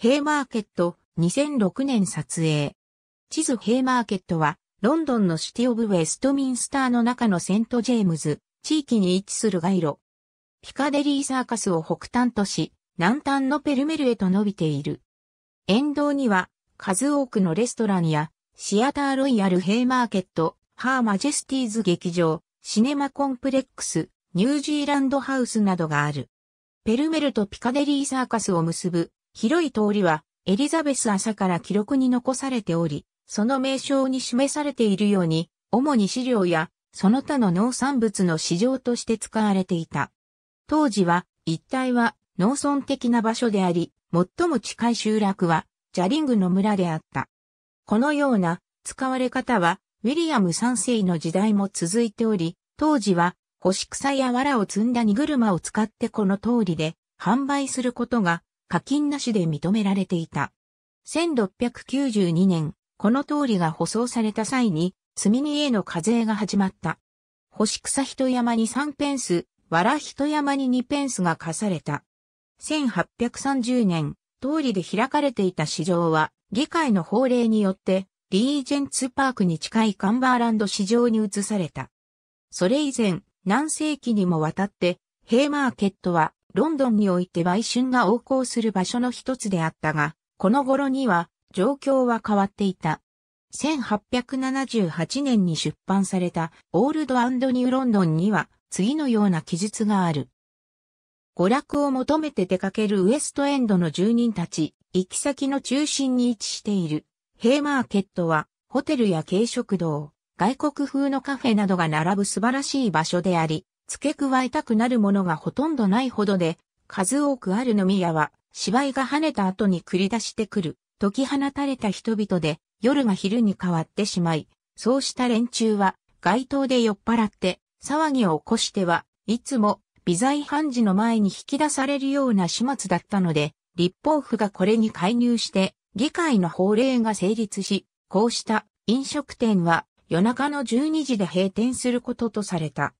ヘイマーケット、2006年撮影。地図ヘイマーケットは、ロンドンのシティオブウェストミンスターの中のセントジェームズ、地域に位置する街路。ピカデリーサーカスを北端とし、南端のペルメルへと伸びている。沿道には、数多くのレストランや、シアターロイヤルヘイマーケット、ハーマジェスティーズ劇場、シネマコンプレックス、ニュージーランドハウスなどがある。ペルメルとピカデリーサーカスを結ぶ広い通りはエリザベス朝から記録に残されており、その名称に示されているように、主に飼料やその他の農産物の市場として使われていた。当時は一帯は農村的な場所であり、最も近い集落はジャリングの村であった。このような使われ方はウィリアム3世の時代も続いており、当時は干し草や藁を積んだ荷車を使ってこの通りで販売することが課金なしで認められていた。1692年、この通りが舗装された際に、積荷への課税が始まった。星草一山に3ペンス、藁一山に2ペンスが課された。1830年、通りで開かれていた市場は、議会の法令によって、リージェンツパークに近いカンバーランド市場に移された。それ以前、何世紀にもわたって、ヘイマーケットはロンドンにおいて売春が横行する場所の一つであったが、この頃には状況は変わっていた。1878年に出版されたオールドニューロンドンには次のような記述がある。娯楽を求めて出かけるウエストエンドの住人たち、行き先の中心に位置しているヘイマーケットはホテルや軽食堂、外国風のカフェなどが並ぶ素晴らしい場所であり、付け加えたくなるものがほとんどないほどで、数多くある飲み屋は、芝居が跳ねた後に繰り出してくる、解き放たれた人々で、夜が昼に変わってしまい、そうした連中は、街頭で酔っ払って、騒ぎを起こしては、いつも、微罪判事の前に引き出されるような始末だったので、立法府がこれに介入して、議会の法令が成立し、こうした飲食店は夜中の12時で閉店することとされた。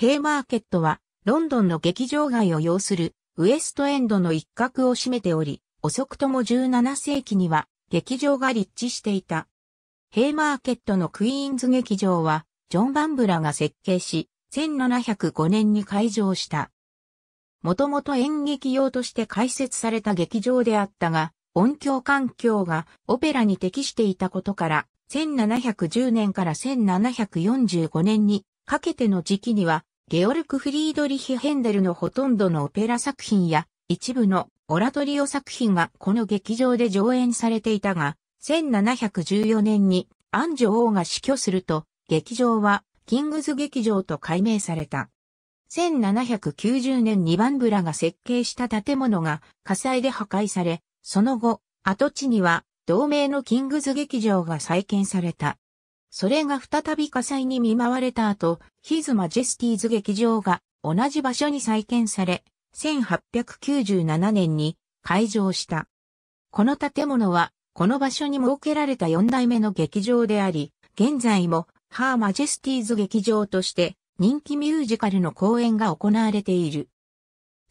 ヘイマーケットは、ロンドンの劇場街を要するウエストエンドの一角を占めており、遅くとも17世紀には劇場が立地していた。ヘイマーケットのクイーンズ劇場は、ジョン・バンブラが設計し、1705年に開場した。もともと演劇用として開設された劇場であったが、音響環境がオペラに適していたことから、1710年から1745年にかけての時期にはゲオルク・フリードリヒ・ヘンデルのほとんどのオペラ作品や一部のオラトリオ作品がこの劇場で上演されていたが、1714年にアンジョ王が死去すると、劇場はキングズ劇場と改名された。1790年にバンブラが設計した建物が火災で破壊され、その後、跡地には同名のキングズ劇場が再建された。それが再び火災に見舞われた後、ヒズ・マジェスティーズ劇場が同じ場所に再建され、1897年に開場した。この建物は、この場所に設けられた4代目の劇場であり、現在も、ハー・マジェスティーズ劇場として、人気ミュージカルの公演が行われている。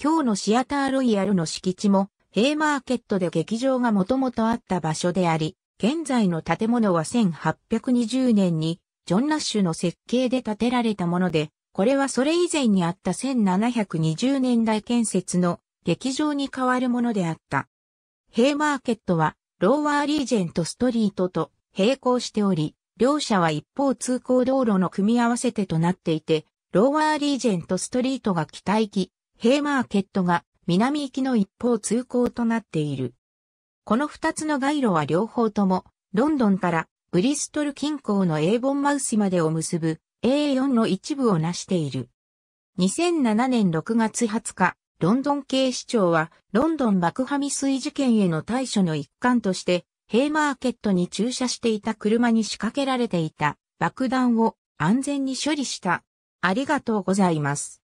今日のシアターロイヤルの敷地も、ヘイマーケットで劇場がもともとあった場所であり、現在の建物は1820年にジョン・ナッシュの設計で建てられたもので、これはそれ以前にあった1720年代建設の劇場に変わるものであった。ヘイマーケットはローワーリージェントストリートと並行しており、両者は一方通行道路の組み合わせてとなっていて、ローワーリージェントストリートが北行き、ヘイマーケットが南行きの一方通行となっている。この二つの街路は両方とも、ロンドンからブリストル近郊のエーボンマウスまでを結ぶ A4 の一部を成している。2007年6月20日、ロンドン警視庁は、ロンドン爆破未遂事件への対処の一環として、ヘイマーケットに駐車していた車に仕掛けられていた爆弾を安全に処理した。ありがとうございます。